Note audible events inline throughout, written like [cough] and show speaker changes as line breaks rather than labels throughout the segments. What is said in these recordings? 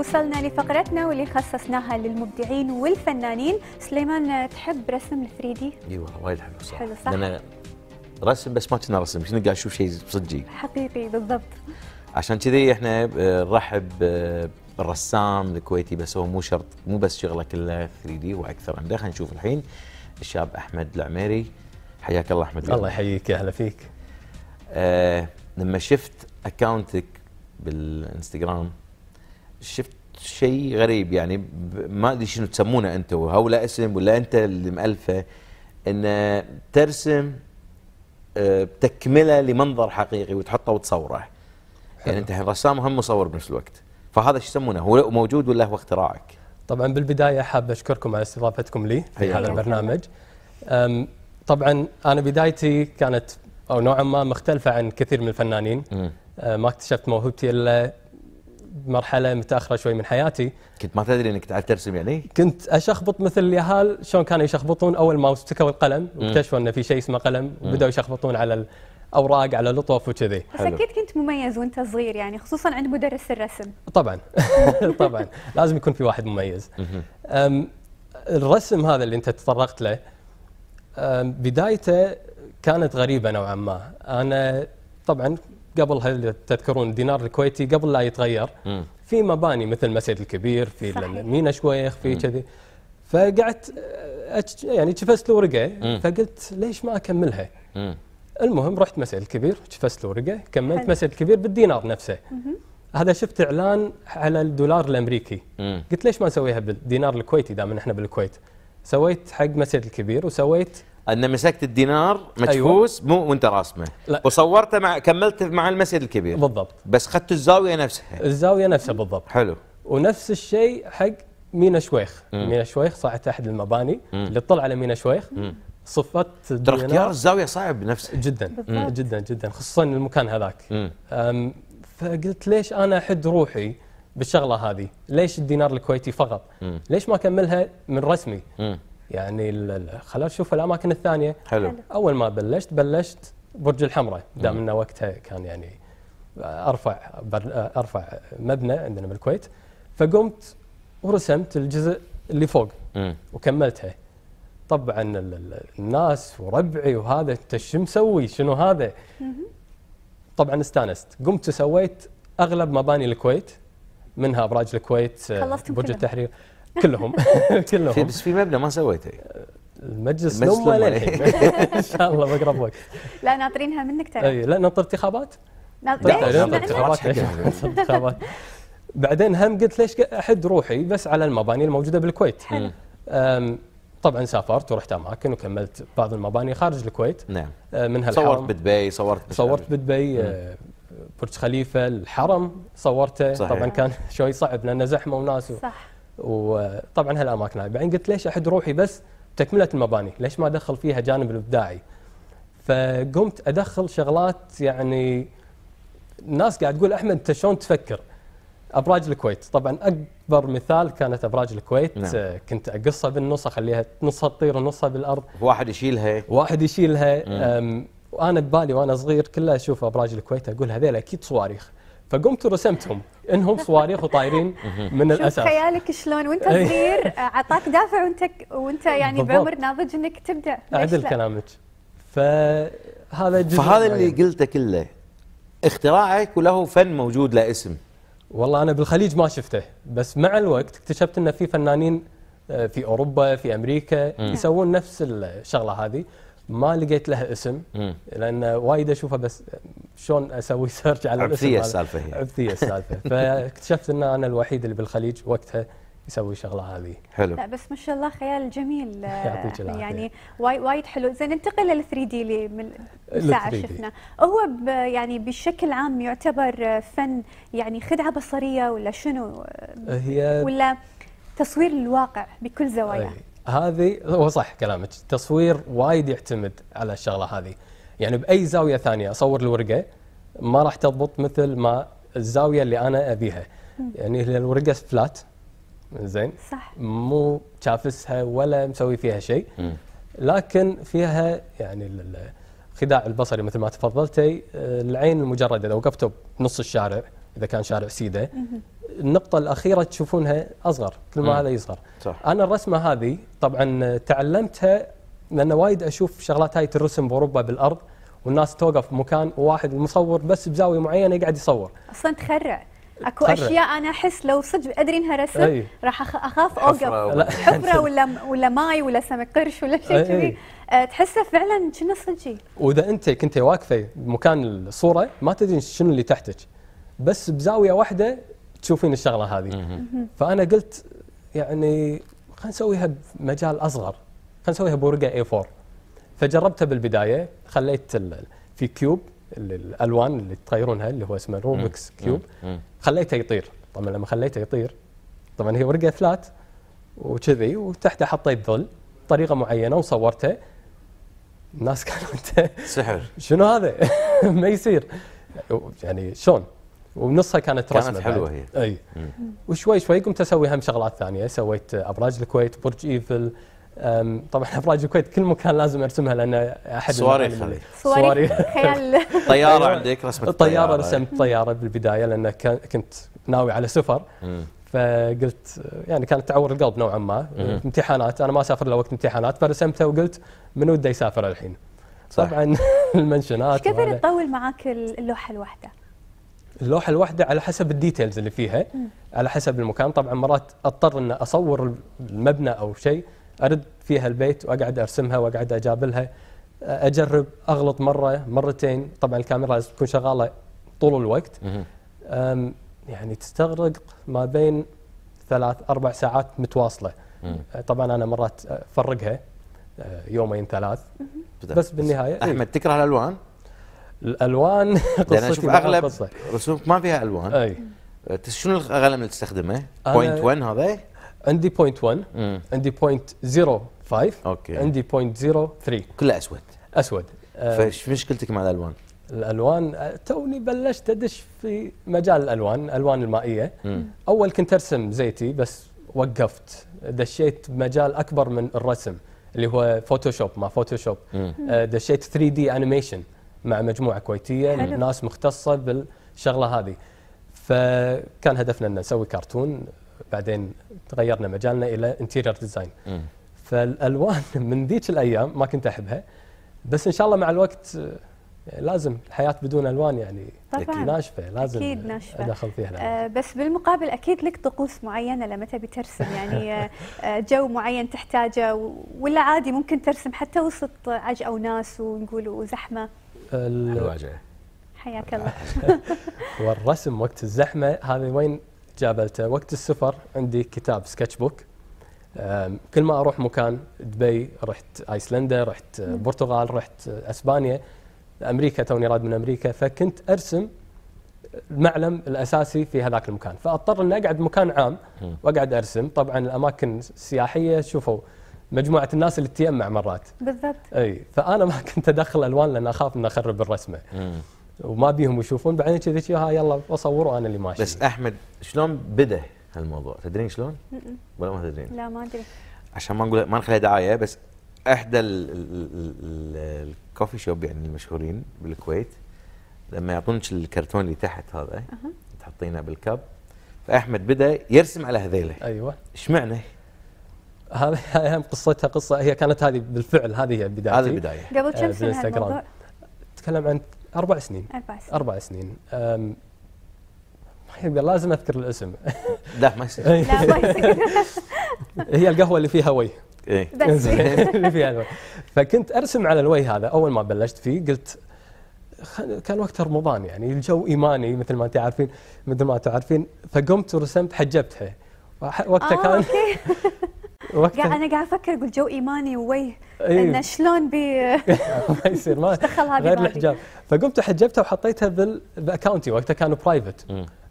وصلنا لفقرتنا واللي خصصناها للمبدعين والفنانين سليمان تحب رسم الثريدي
اي والله وايد حلو صح حلو صح لأن رسم بس ما كنا رسم كنا قاعد اشوف شيء صدقي
حقيقي بالضبط
عشان كذي احنا آه، نرحب آه، بالرسام الكويتي بس هو مو شرط مو بس شغله كله 3 دي واكثر عنده خلينا نشوف الحين الشاب احمد العميري حياك الله احمد الله يحييك اهلا فيك آه لما شفت اكاونتك بالانستغرام شفت شيء غريب يعني ما ادري شنو تسمونه انت هؤلاء اسم ولا انت اللي مالفه ان ترسم آه، تكمله لمنظر حقيقي وتحطه وتصوره يعني انت رسام هم مصور بنفس الوقت فهذا شو يسمونه هو موجود ولا هو اختراعك
طبعا بالبدايه حاب اشكركم على استضافتكم لي في هذا البرنامج طبعا انا بدايتي كانت او نوعا ما مختلفه عن كثير من الفنانين أه، ما اكتشفت موهبتي الا مرحله متاخره شوي من حياتي كنت ما تدري انك تعرف ترسم يعني كنت اشخبط مثل اليهال شلون كانوا يشخبطون اول ما استكوا القلم واكتشفوا انه في شيء اسمه قلم وبداوا يشخبطون على اوراق على لطف وكذي اكيد
كنت مميز وانت صغير يعني خصوصا عند مدرس الرسم
طبعا [laughs] طبعا لازم يكون في واحد مميز الرسم هذا اللي انت تطرقت له بدايته كانت غريبه نوعا ما انا طبعا قبل هل تذكرون الدينار الكويتي قبل لا يتغير في مباني مثل المسجد الكبير في مينا شويخ في كذي فقعدت أه، يعني شفست له ورقه فقلت ليش ما اكملها؟ المهم رحت مسجد الكبير شفست له ورقه كملت مسجد الكبير بالدينار نفسه هذا شفت اعلان على الدولار الامريكي قلت ليش ما نسويها بالدينار الكويتي دام احنا بالكويت؟ سويت حق مسجد الكبير وسويت ان مسكت الدينار مدفوس أيوة. مو وانت راسمه لا. وصورته مع كملت مع المسجد الكبير بالضبط بس اخذت الزاويه نفسها الزاويه نفسها بالضبط حلو ونفس الشيء حق مينا شويخ مم. مينا شويخ صاحت احد المباني مم. اللي طلع على مينا شويخ مم. صفات ترى اختيار الزاويه صعب نفسه جدا مم. جدا جدا خصوصا المكان هذاك فقلت ليش انا احد روحي بالشغله هذه ليش الدينار الكويتي فقط مم. ليش ما اكملها من رسمي مم. يعني خلاص نشوف الاماكن الثانيه حلو اول ما بلشت بلشت برج الحمراء دام انه وقتها كان يعني ارفع ارفع مبنى عندنا بالكويت فقمت ورسمت الجزء اللي فوق وكملتها طبعا الناس وربعي وهذا انت شو مسوي شنو هذا طبعا استانست قمت وسويت اغلب مباني الكويت منها ابراج الكويت آه، برج التحرير كلهم [laughs] كلهم في بس في مبنى ما سويته المجلس لو ما [laughs] ان شاء الله بقرب وقت
لا ناطرينها منك ترى
اي لا ناطر انتخابات طيب، [laughs] ناطر انتخابات بعدين هم قلت ليش احد روحي بس على المباني الموجوده بالكويت طبعا سافرت ورحت اماكن وكملت بعض المباني خارج الكويت نعم أه، منها الحرم صورت بدبي صورت صورت بدبي أه، برج خليفه الحرم صورته صحيح. طبعا كان شوي صعب لانه زحمه وناس صح وطبعا هالاماكن هاي بعدين قلت ليش احد روحي بس تكمله المباني ليش ما ادخل فيها جانب الابداعي فقمت ادخل شغلات يعني الناس قاعد تقول احمد انت شلون تفكر ابراج الكويت طبعا اكبر مثال كانت ابراج الكويت نعم. كنت اقصها بالنص اخليها نصها تطير ونصها بالارض واحد يشيلها واحد يشيلها وانا ببالي وانا صغير كلها اشوف ابراج الكويت اقول هذيل اكيد صواريخ فقمت ورسمتهم انهم [laughs] صواريخ وطايرين من الاساس
خيالك شلون وانت صغير [laughs] اعطاك دافع وانت وانت يعني بعمر ناضج انك تبدا عدل كلامك
فهذا جزء فهذا اللي يعني. قلته كله اختراعك وله فن موجود له اسم والله انا بالخليج ما شفته بس مع الوقت اكتشفت ان في فنانين آه، في اوروبا في امريكا يسوون نفس الشغله هذه ما لقيت لها اسم لان وايد اشوفها بس شلون اسوي سيرش على الاسم عبثيه السالفه هي عبثيه السالفه [laughs] فاكتشفت ان انا الوحيد اللي بالخليج وقتها يسوي الشغله هذه حلو لا
بس ما شاء الله خيال جميل [laughs] يعطيك آه، يعني وايد حلو زين ننتقل لل 3 دي اللي من ساعه شفنا هو يعني بشكل عام يعتبر فن يعني خدعه بصريه ولا شنو
هي ولا
تصوير الواقع بكل زواياه
هذه هو صح كلامك التصوير وايد يعتمد على الشغله هذه يعني باي زاويه ثانيه اصور الورقه ما راح تضبط مثل ما الزاويه اللي انا ابيها يعني هي الورقه فلات زين صح مو شافسها ولا مسوي فيها شيء لكن فيها يعني الخداع البصري مثل ما تفضلتي آه، العين المجرده لو وقفتوا بنص الشارع اذا كان شارع سيده النقطه الاخيره تشوفونها اصغر كل ما هذا يصغر صح. انا الرسمه هذه طبعا تعلمتها لان وايد اشوف شغلات هاي ترسم باوروبا بالارض والناس توقف مكان وواحد المصور بس بزاويه معينه يقعد يصور
اصلا تخرع اكو خرع. اشياء انا احس لو صدق ادري انها رسم أي. راح اخاف اوقف [laughs] حفره ولا ولا ماي ولا سمك قرش ولا شيء كذي أه، تحسه فعلا كنا صدقي
واذا انت كنت واقفه بمكان الصوره ما تدري شنو اللي تحتك بس بزاويه واحده تشوفين الشغله هذه فانا قلت يعني خلينا نسويها بمجال اصغر خلينا نسويها بورقه اي 4 فجربتها بالبدايه خليت في كيوب الالوان اللي تغيرونها اللي هو اسمه روبكس كيوب خليته يطير طبعا لما خليته يطير طبعا هي ورقه فلات وكذي وتحته حطيت ظل بطريقه معينه وصورته الناس [laughs] كانوا انت سحر شنو هذا [laughs] ما يصير يعني شلون وبنصها كانت رسمه كانت حلوه بعد. هي اي وشوي شوي قمت اسوي هم شغلات ثانيه سويت ابراج الكويت برج ايفل طبعا ابراج الكويت كل مكان لازم ارسمها لان احد صواريخ صواريخ خيال [laughs] طياره عندك رسمه الطياره طيارة رسمت طياره بالبدايه لان كنت ناوي على سفر فقلت يعني كانت تعور القلب نوعا ما امتحانات انا ما اسافر الا وقت امتحانات فرسمتها وقلت من وده يسافر الحين صح. طبعا [laughs] المنشنات كثر
تطول معاك اللوحه الواحده
اللوحه الواحده على حسب الديتيلز اللي فيها على حسب المكان طبعا مرات اضطر ان اصور المبنى او شيء ارد فيها البيت واقعد ارسمها واقعد اجابلها اجرب اغلط مره مرتين طبعا الكاميرا لازم تكون شغاله طول الوقت يعني تستغرق ما بين ثلاث اربع ساعات متواصله أه، طبعا انا مرات افرقها أه، يومين ثلاث بس بالنهايه إيه. احمد تكره الالوان؟ الالوان [laughs]
يعني قصتي مع اغلب رسومك ما فيها الوان اي أه، شنو الاغلب اللي تستخدمه؟ بوينت 1
هذا؟ عندي بوينت 1 عندي بوينت 05 اوكي عندي بوينت 03 كلها اسود اسود أه، فايش مشكلتك مع الالوان؟ الالوان أه، توني بلشت ادش في مجال الالوان الالوان المائيه مم. اول كنت ارسم زيتي بس وقفت دشيت مجال اكبر من الرسم اللي هو فوتوشوب ما فوتوشوب دشيت 3 دي انيميشن مع مجموعه كويتيه حلو. ناس مختصه بالشغله هذه فكان هدفنا ان نسوي كرتون بعدين تغيرنا مجالنا الى انتيرير ديزاين فالالوان [laughs] من ذيك الايام ما كنت احبها بس ان شاء الله مع الوقت آه، لازم الحياه بدون الوان يعني طبعا ناشفه لازم اكيد ناشفه ادخل فيها
آه بس بالمقابل اكيد لك طقوس معينه لما تبي ترسم يعني [laughs] آه، آه، جو معين تحتاجه ولا عادي ممكن ترسم حتى وسط عج او ناس ونقول وزحمه
الواجهه حياك الله [laughs] والرسم وقت الزحمه هذه وين جابلته وقت السفر عندي كتاب سكتش بوك كل ما اروح مكان دبي رحت ايسلندا رحت البرتغال رحت اسبانيا امريكا توني راد من امريكا فكنت ارسم المعلم الاساسي في هذاك المكان فاضطر اني اقعد مكان عام واقعد ارسم طبعا الاماكن السياحيه شوفوا مجموعه الناس اللي تتيمع مرات بالضبط اي فانا ما [laughs] كنت ادخل الوان لان اخاف ان اخرب الرسمه وما بيهم يشوفون بعدين كذي ها يلا اصور وانا اللي ماشي بس احمد شلون بدا هالموضوع
تدرين شلون؟ ولا ما تدرين؟ لا ما ادري عشان ما نقول ما نخليها دعايه بس احدى الكوفي شوب يعني المشهورين بالكويت لما يعطونك الكرتون اللي تحت هذا تحطينه بالكب فاحمد بدا يرسم على
هذيله ايوه ايش معنى؟ هذه اهم قصتها قصه هي كانت هذه بالفعل هذه هي بدايتي هذه البدايه قبل كم آه، سنه الموضوع؟ تكلم عن اربع سنين اربع سنين اربع سنين لازم اذكر الاسم لا ما يصير [laughs] لا ما يصير هي القهوه اللي فيها وي ايه [laughs] اللي فيها فكنت ارسم على الوي هذا اول ما بلشت فيه قلت كان وقت رمضان يعني الجو ايماني مثل ما انت عارفين مثل ما تعرفين فقمت ورسمت حجبتها
وقتها آه، كان [laughs] وقت انا قاعد افكر اقول جو ايماني وويه أيوه. انه شلون بي
ما [laughs] يصير ما دخل هذه غير الحجاب فقمت حجبتها وحطيتها بال... باكونتي وقتها كانوا برايفت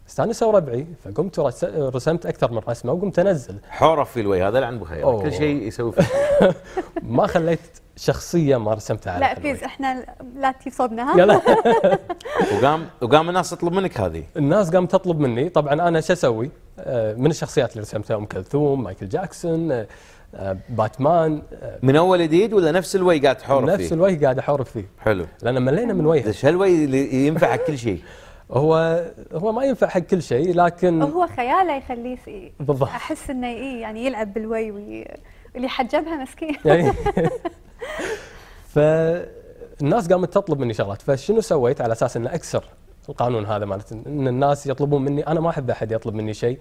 استانسوا ربعي فقمت رسمت اكثر من رسمه وقمت انزل حرف في الوي هذا لعن بخير كل شيء يسوي فيه [laughs] ما خليت شخصيه ما رسمتها على لا
بليز احنا لا تجيب صوبنا ها
[laughs] وقام وقام الناس تطلب منك هذه الناس قامت تطلب مني طبعا انا شو اسوي؟ آه، من الشخصيات اللي رسمتها ام كلثوم مايكل جاكسون آه، آه، باتمان
من اول جديد ولا
نفس الوي قاعد تحورب فيه؟ نفس الوي قاعد احورب فيه حلو لان ملينا من وجهه ايش هالوي اللي ينفع حق كل شيء؟ [laughs] هو هو ما ينفع حق كل شيء لكن هو
خياله يخليه بالضبط احس انه إيه يعني يلعب بالوي واللي اللي حجبها مسكين [laughs] يعني
[laughs] فالناس قامت تطلب مني شغلات فشنو سويت على اساس اني اكسر القانون هذا مالت ان الناس يطلبون مني انا ما احب احد يطلب مني شيء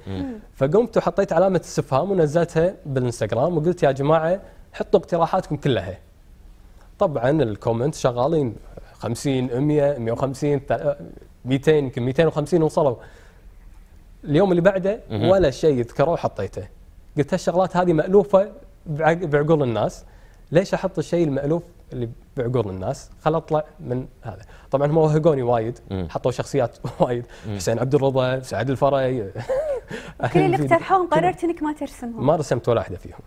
فقمت وحطيت علامه استفهام ونزلتها بالانستغرام وقلت يا جماعه حطوا اقتراحاتكم كلها طبعا الكومنت شغالين 50 100 150 200 يمكن 250 وصلوا اليوم اللي بعده ولا شيء ذكروه حطيته قلت هالشغلات هذه مألوفه بعقول الناس ليش احط الشيء المألوف اللي بعقول الناس خل اطلع من هذا طبعا هم وهقوني وايد حطوا شخصيات [laughs] وايد حسين عبد الرضا سعد الفري [laughs] كل اللي [laughs] اقترحوهم
قررت انك ما ترسمهم ما
رسمت ولا واحده فيهم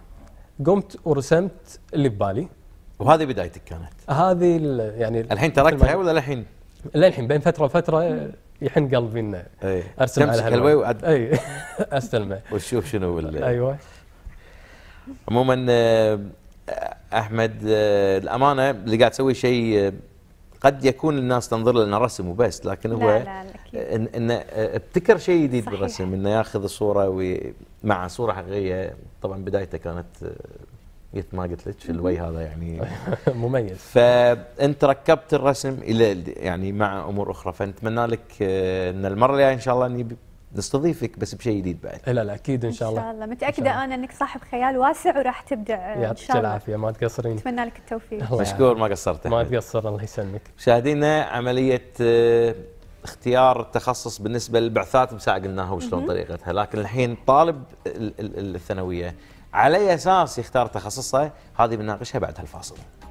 قمت ورسمت اللي ببالي وهذه بدايتك كانت هذه يعني الحين تركتها ولا الحين؟ للحين بين فتره وفتره يحن قلبي انه إيه. ارسم على هالوي وعد اي استلمه
وتشوف شنو ايوه عموما آه، احمد آه، الامانه اللي قاعد تسوي شيء آه، قد يكون الناس تنظر له انه رسم وبس لكن هو لا لا آه، إن انه ابتكر شيء جديد بالرسم انه ياخذ الصوره مع صوره حقيقيه طبعا بدايته كانت مثل ما قلت لك الوي هذا يعني [laughs] مميز فانت ركبت الرسم الى يعني مع امور اخرى فنتمنى لك ان المره الجايه ان شاء الله اني نستضيفك بس بشيء جديد بعد
لا لا اكيد ان
شاء الله ان شاء
الله متاكده شاء الله. انا انك صاحب خيال واسع وراح تبدع ان شاء الله العافيه
ما تقصرين
اتمنى لك التوفيق مشكور
ما قصرت ما تقصر الله يسلمك مشاهدينا عمليه آه، اختيار التخصص بالنسبه للبعثات بساعه قلناها وشلون طريقتها لكن الحين طالب الثانويه على اساس يختار تخصصه هذه بنناقشها بعد هالفاصل